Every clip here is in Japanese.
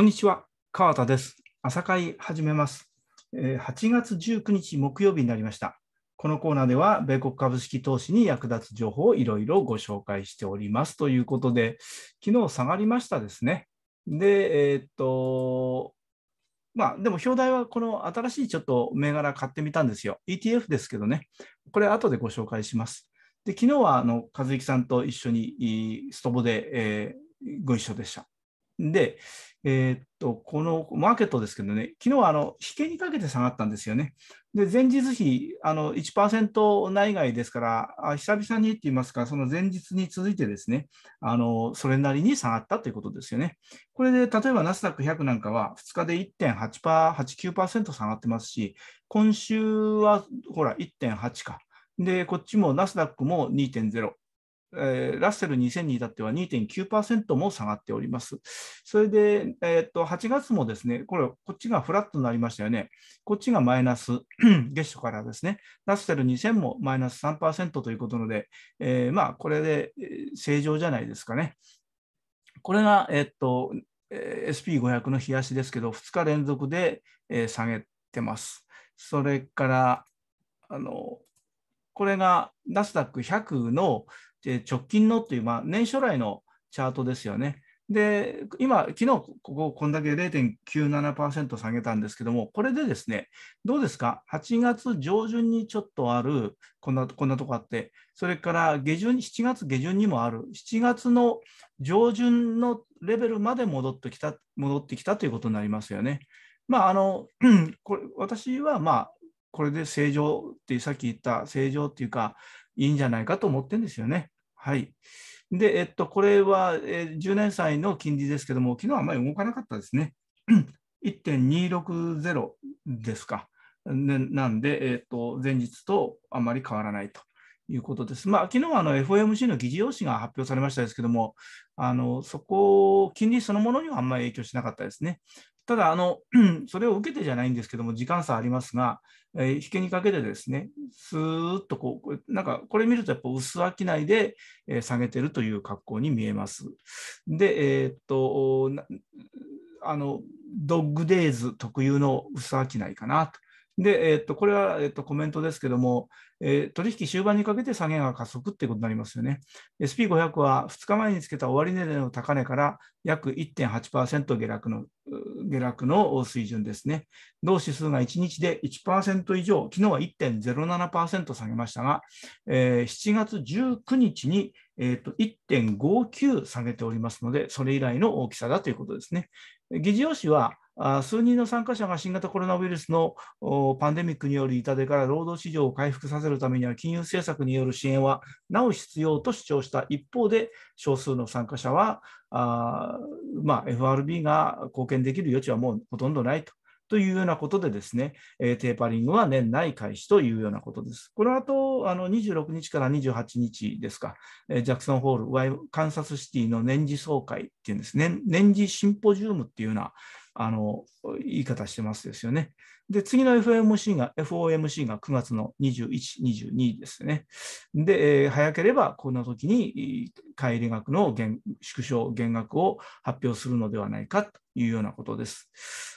こんにちは、川田です。朝会始めます。8月19日木曜日になりました。このコーナーでは、米国株式投資に役立つ情報をいろいろご紹介しております。ということで、昨日下がりましたですね。で、えー、っと、まあ、でも表題はこの新しいちょっと銘柄買ってみたんですよ。ETF ですけどね、これ後でご紹介します。で、昨日はあの和幸さんと一緒にストボで、えー、ご一緒でした。で、えー、っと、このマーケットですけどね、昨日はあの引けにかけて下がったんですよね。で、前日比あの1%内外ですから、あ久々にって言いますか、その前日に続いてですね、あのそれなりに下がったということですよね。これで例えばナスダック100なんかは2日で1.8%、89%下がってますし、今週はほら1.8か。で、こっちもナスダックも2.0。えー、ラッセル2000に至っては2.9%も下がっております。それで、えー、っと8月もですね、これ、こっちがフラットになりましたよね。こっちがマイナス、月初からですね、ラッセル2000もマイナス3%ということので、えー、まあ、これで正常じゃないですかね。これが、えー、っと、SP500 の冷やしですけど、2日連続で、え下げてます。それから、あのこれがナスダック100の、で直近のっていう、まあ、年初来のチャートですよね。で、今、昨日ここ、こんだけ0.97%下げたんですけども、これでですね、どうですか、8月上旬にちょっとある、こんなこんなとこあって、それから下旬、7月下旬にもある、7月の上旬のレベルまで戻ってきた戻ってきたということになりますよね。まああの これ私は、まあ、これで正常ってさっき言った正常っていうか、いいんじゃないかと思ってるんですよね。はい。で、えっと、これは、えー、10年債の金利ですけども、昨日はあまり動かなかったですね。1.260 ですか。ね、なんで、えっと、前日とあまり変わらないと。いうことです。まあ、昨日はあの FOMC の議事要旨が発表されましたですけども、あのそこ、金利そのものにはあんまり影響しなかったですね。ただあの、それを受けてじゃないんですけども、時間差ありますが、えー、引けにかけてですね、すーっとこう、なんかこれ見ると、やっぱ薄商いで、え下げてるという格好に見えます。で、えー、っと、あの、ドッグデイズ特有の薄商いかなと。で、えー、っと、これは、えー、っと、コメントですけども、えー、取引終盤にかけて下げが加速ってことになりますよね。SP500 は2日前につけた終値での高値から約1.8%下落の下落の水準ですね。同指数が1日で1%以上、昨日は1.07%下げましたが、えー、7月19日に、えーと1.59下げておりますので、それ以来の大きさだということですね。議事要旨は数人の参加者が新型コロナウイルスのパンデミックによる痛手から労働市場を回復させるためには金融政策による支援はなお必要と主張した一方で少数の参加者はあ、まあ、FRB が貢献できる余地はもうほとんどないとというようなことでですね、テーパリングは年内開始というようなことです。この後、あの26日から28日ですか、ジャクソンホール、カンサスシティの年次総会っていうんですね、年次シンポジウムっていうような、あの言い方してますですよね。で、次の FOMC が FOMC が9月の21、22ですね。で、えー、早ければこんな時に乖離額の縮小、減額を発表するのではないかというようなことです。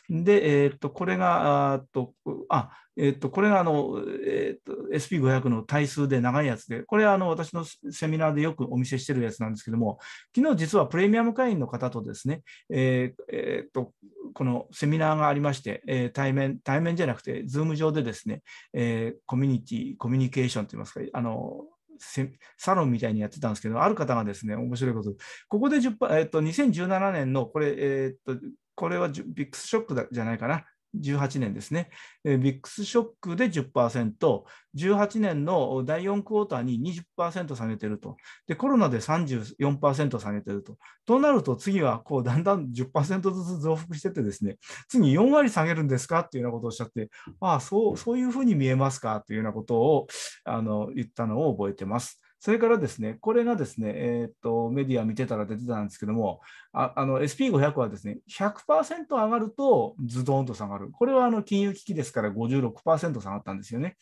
で、えー、っとこれが、あとあえー、っとこれがあの、えー、SP500 の対数で長いやつで、これはあの私のセミナーでよくお見せしてるやつなんですけども、昨日実はプレミアム会員の方とですね、えーえー、っとこのセミナーがありまして、え対面、対面じゃなくて、ズーム上でですね、えコミュニティ、コミュニケーションといいますか、あのサロンみたいにやってたんですけど、ある方がですね、面白いこと、ここで10%、えっと、2017年のこれ、えっと、これはビッグショックだじゃないかな。1 8年ですね、えビックスショックで10%、18年の第4クォーターに20%下げてると、でコロナで34%下げてると、となると次はこうだんだん10%ずつ増幅しててですね、次4割下げるんですかっていうようなことをおっしゃって、ああそう、そういうふうに見えますかというようなことをあの言ったのを覚えてます。それからですね、これがですね、えーと、メディア見てたら出てたんですけども、ああの SP500 はですね、100%上がるとズドンと下がる。これはあの金融危機ですから56%下がったんですよね。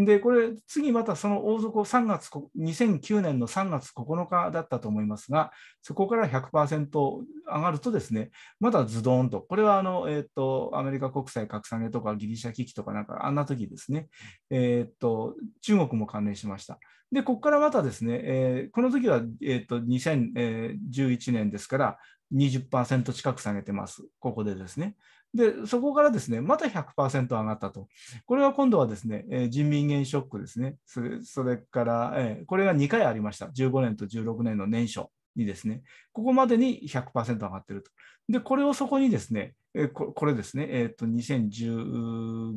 で、これ、次またその王族を3月、2009年の3月9日だったと思いますが、そこから100%上がるとですね、まだズドンと、これはあの、えっ、ー、と、アメリカ国債格下げとかギリシャ危機とかなんか、あんな時ですね、えっ、ー、と、中国も関連しました。で、ここからまたですね、えー、この時は、えっ、ー、と、2011年ですから、20%近く下げてます、ここでですね。で、そこからですね、また100%上がったと。これは今度はですね、えー、人民元ショックですね。それそれから、えー、これが2回ありました。15年と16年の年初にですね、ここまでに100%上がってると。で、これをそこにですね、えー、これですね、えっ、ー、と、2015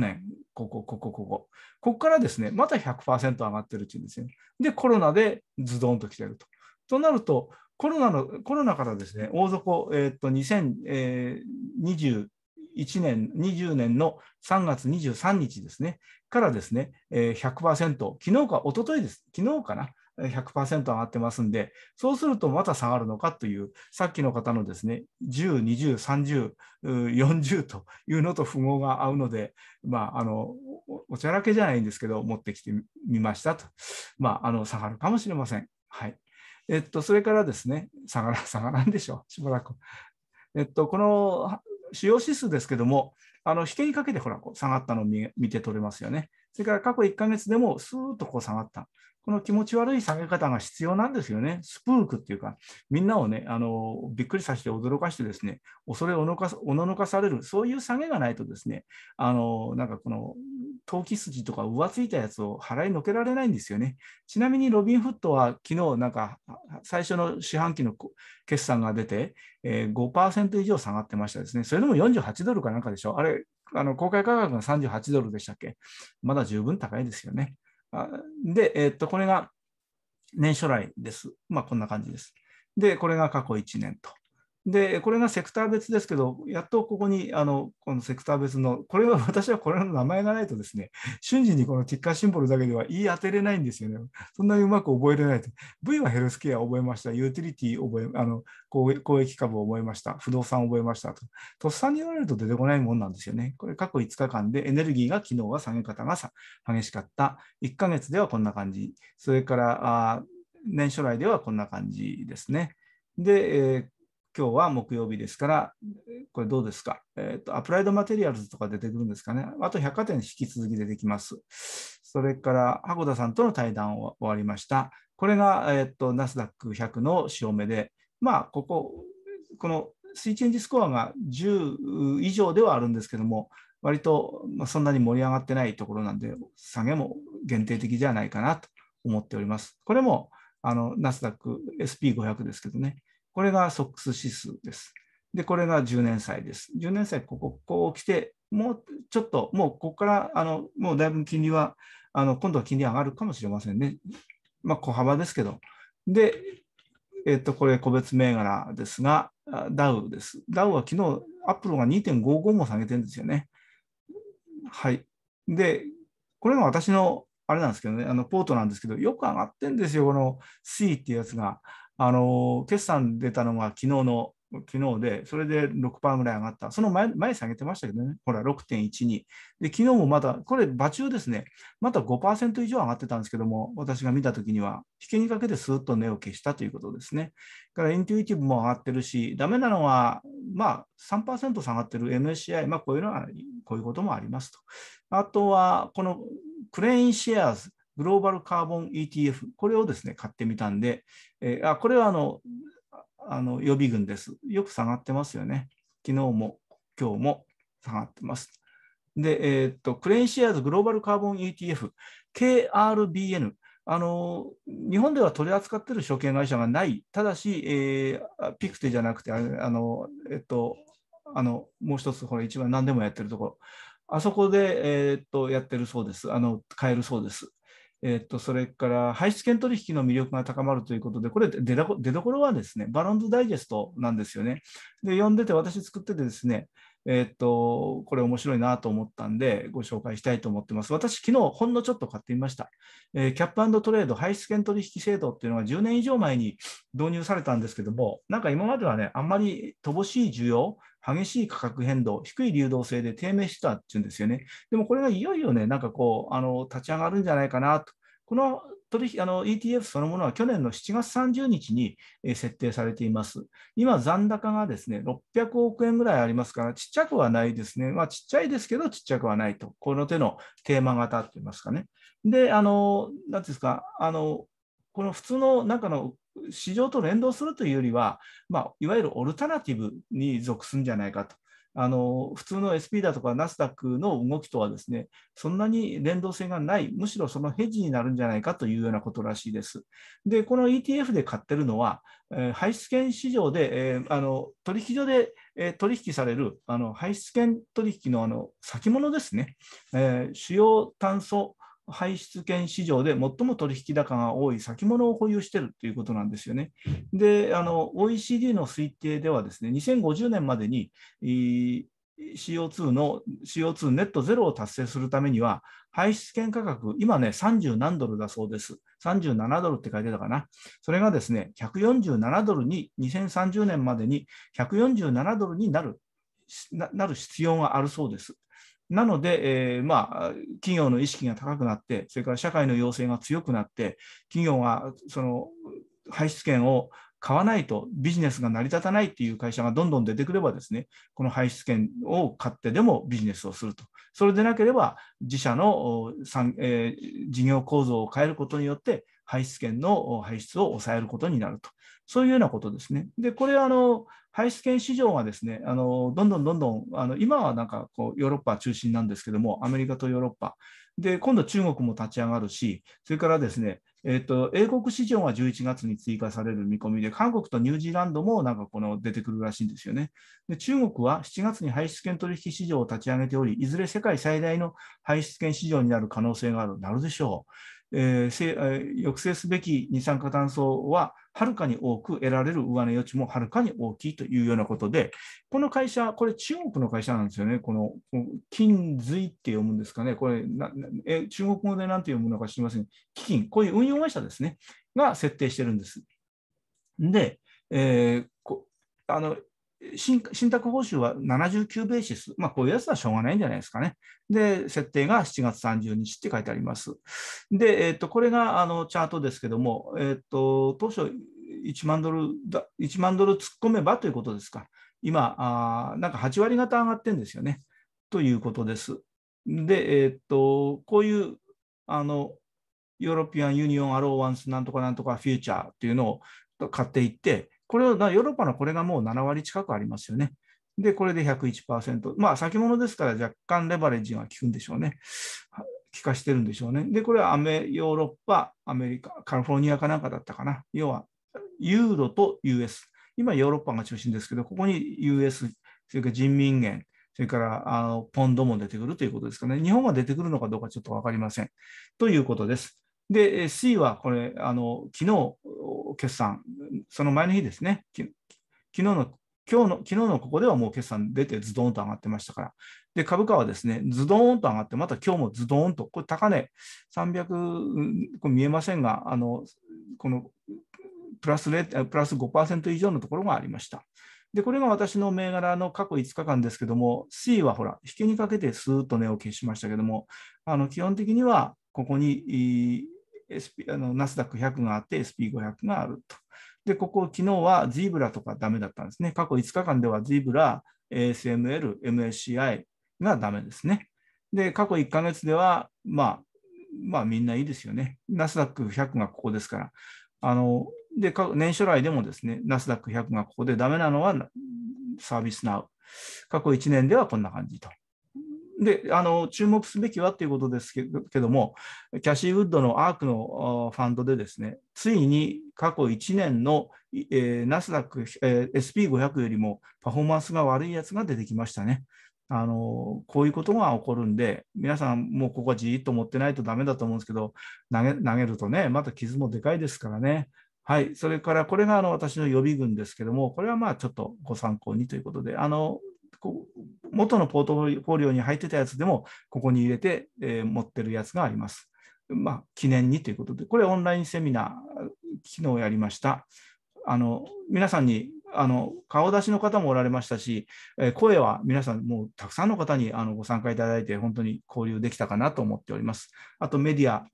年、ここ、ここ、ここ。ここからですね、また100%上がってるっていうんですよ、ね。で、コロナでズドンと来てると。となると、コロナの、コロナからですね、大底、えー、っと、2021年、20年の3月23日ですね、からですね、ー、100%、昨日か、一昨日です、昨日かな、100%上がってますんで、そうするとまた下がるのかという、さっきの方のですね、10、20、30、40というのと符号が合うので、まあ、あのおちゃらけじゃないんですけど、持ってきてみましたと、まあ、あの下がるかもしれません。はいえっと、それからですね、下がら下 がらんでしょう、しばらく。えっと、この主要指数ですけども、あの、引けにかけてほら、下がったのを見て取れますよね。それから過去1か月でも、すーっとこう下がった。この気持ち悪い下げ方が必要なんですよね。スプークっていうか、みんなをね、あのびっくりさせて驚かしてですね、恐れおのかおののかされる、そういう下げがないとですね、あのなんかこの投機筋とか浮ついたやつを払いのけられないんですよね。ちなみにロビン・フットは昨日なんか最初の四半期の決算が出て、え5%以上下がってましたですね。それでも48ドルかなんかでしょ。あれ、あの公開価格が38ドルでしたっけまだ十分高いですよね。で、えっと、これが年初来です。まあ、こんな感じです。で、これが過去1年と。で、これがセクター別ですけど、やっとここにあのこのセクター別の、これは 私はこれの名前がないとですね、瞬時にこのティッカーシンボルだけでは言い当てれないんですよね。そんなにうまく覚えれないと。V はヘルスケア覚えました、ユーティリティ覚え、あの公益株覚えました、不動産覚えましたと。とっさに言われると出てこないもんなんですよね。これ過去5日間でエネルギーが昨日は下げ方がさ激しかった。1ヶ月ではこんな感じ。それからあ年初来ではこんな感じですね。で、えー今日は木曜日ですから、これどうですか、えーと、アプライドマテリアルズとか出てくるんですかね、あと百貨店引き続き出てきます。それから、箱田さんとの対談を終わりました。これが、えーと、ナスダック100の潮目で、まあ、ここ、このスイッチエンジスコアが10以上ではあるんですけども、割とそんなに盛り上がってないところなんで、下げも限定的じゃないかなと思っております。これもあのナスダック SP500 ですけどね、これがックス指数です。で、これが10年債です。10年債、ここ、こう来て、もうちょっと、もうここから、あの、もうだいぶ金利は、あの、今度は金利上がるかもしれませんね。まあ、小幅ですけど。で、えっと、これ、個別銘柄ですが、ダウです。ダウは昨日、アップルが2.55も下げてるんですよね。はい。で、これが私の、あれなんですけどね、あの、ポートなんですけど、よく上がってんですよ、この C っていうやつが。あの決算出たのが昨日の昨日で、それで6%ぐらい上がった。その前、前下げてましたけどね、ほら、6.12。で、昨日もまた、これ、場中ですね、また5%以上上がってたんですけども、私が見たときには、引けにかけてすっと値を消したということですね。から、インテュイティブも上がってるし、ダメなのは、まあ3、3%下がってる MSCI、まあ、こういうのは、こういうこともありますと。あとは、このクレインシェアーズ、グローバルカーボン ETF、これをですね、買ってみたんで、えー、あこれはあのあの予備軍です。よく下がってますよね。昨日も今日も下がってます。で、えー、っと、クレインシェアーズグローバルカーボン ETF、KRBN。あの日本では取り扱っている証券会社がない、ただし、えー、ピクテじゃなくて、あのえっと、あのもう一つ、これ一番何でもやってるところ、あそこで、えー、っとやってるそうです、あの買えるそうです。えっとそれから排出権取引の魅力が高まるということで、これ出どころはですね、バロンズダイジェストなんですよね。で、読んでて私作っててですね、えっと、これ面白いなと思ったんで、ご紹介したいと思ってます。私、昨日ほんのちょっと買ってみました。えー、キャップトレード排出権取引制度っていうのが10年以上前に導入されたんですけども、なんか今まではね、あんまり乏しい需要激しい価格変動、低い流動性で低迷してたっていうんですよね。でもこれがいよいよね、なんかこう、あの立ち上がるんじゃないかなと。この取引あの ETF そのものは去年の7月30日に設定されています。今、残高がですね600億円ぐらいありますから、ちっちゃくはないですね。まあ、ちっちゃいですけど、ちっちゃくはないと。この手のテーマ型って言いますかね。で、あの、なんですか、あの、この普通の中の市場と連動するというよりは、まあ、いわゆるオルタナティブに属するんじゃないかと。あの普通の SP だとかナスダックの動きとはですね、そんなに連動性がない、むしろそのヘッジになるんじゃないかというようなことらしいです。で、この ETF で買ってるのは、えー、排出権市場で、えー、あの取引所で、えー、取引されるあの排出権取引のあの先物ですね、え主要炭素排出権市場で最も取引高が多い先物を保有しているということなんですよね。で、OECD の推定ではですね、2050年までに、CO2 の CO2 ネットゼロを達成するためには、排出権価格、今ね、30何ドルだそうです。37ドルって書いてたかな。それがですね、147ドルに、2030年までに147ドルになるなる必要があるそうです。なので、えー、まあ、企業の意識が高くなって、それから社会の要請が強くなって、企業がその排出権を買わないとビジネスが成り立たないっていう会社がどんどん出てくればですね、この排出権を買ってでもビジネスをすると。それでなければ自社の産、えー、事業構造を変えることによって排出権の排出を抑えることになると。そういうようなことですね。で、これ、あの、排出権市場がですね、あの、どんどんどんどん、あの、今はなんかこう、ヨーロッパ中心なんですけども、アメリカとヨーロッパ。で、今度中国も立ち上がるし、それからですね、えっ、ー、と、英国市場が11月に追加される見込みで、韓国とニュージーランドもなんかこの出てくるらしいんですよね。で、中国は7月に排出権取引市場を立ち上げており、いずれ世界最大の排出権市場になる可能性がある。なるでしょう。えー、抑制すべき二酸化炭素ははるかに多く得られる上値余地もはるかに大きいというようなことで、この会社、これ中国の会社なんですよね、この金髄って読むんですかね、これえ、中国語でなんて読むのか知りません、基金、こういう運用会社ですね、が設定してるんです。で、えー、あの信託報酬は79ベーシス、まあ、こういうやつはしょうがないんじゃないですかね。で、設定が7月30日って書いてあります。で、えー、とこれがあのチャートですけども、えー、と当初1万ドルだ、1万ドル突っ込めばということですか。今、あなんか8割方上がってるんですよね。ということです。で、えー、と、こういうあのヨーロピアン・ユニオン・アローワンスなんとかなんとかフューチャーっていうのを買っていって、これをヨーロッパのこれがもう7割近くありますよね。で、これで101%。まあ、先物ですから若干レバレッジが効くんでしょうね。効かしてるんでしょうね。で、これはアメヨーロッパ、アメリカ、カリフォルニアかなんかだったかな。要は、ユーロと US。今、ヨーロッパが中心ですけど、ここに US、それから人民元、それからあのポンドも出てくるということですかね。日本が出てくるのかどうかちょっと分かりません。ということです。で、C はこれ、あの昨日決算、その前の日ですね、昨日の今日の昨日のここではもう決算出てズドンと上がってましたから、で株価はですねズドンと上がって、また今日もズドンと、これ高値300、これ見えませんが、あのこのプラスプラス5%以上のところがありました。で、これが私の銘柄の過去5日間ですけども、C はほら、引けにかけてスーッと値を消しましたけども、あの基本的にはここに SP、あのナスダック100があって SP500 があると。で、ここ、昨日は z ブラとかダメだったんですね。過去5日間では z ブラ、ASML、MSCI がダメですね。で、過去1ヶ月では、まあ、まあみんないいですよね。ナスダック100がここですから。あので年初来でもですね、ナスダック100がここでダメなのはサービスナウ。過去1年ではこんな感じと。であの注目すべきはということですけども、キャシー・ウッドのアークのファンドで、ですねついに過去1年の、えナスダック、え SP500 よりもパフォーマンスが悪いやつが出てきましたね。あのこういうことが起こるんで、皆さん、もうここはじーっと持ってないとだめだと思うんですけど投げ、投げるとね、また傷もでかいですからね。はい、それからこれがあの私の予備軍ですけども、これはまあちょっとご参考にということで、あの元のポートフォリオに入ってたやつでも、ここに入れて、えー、持ってるやつがあります。まあ、記念にということで、これオンラインセミナー、昨日やりました。あの皆さんにあの顔出しの方もおられましたし、えー、声は皆さん、もうたくさんの方にあのご参加いただいて、本当に交流できたかなと思っております。あとメディア、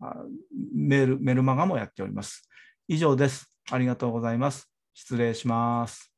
メールメルマガもやっております。以上です。ありがとうございます。失礼します。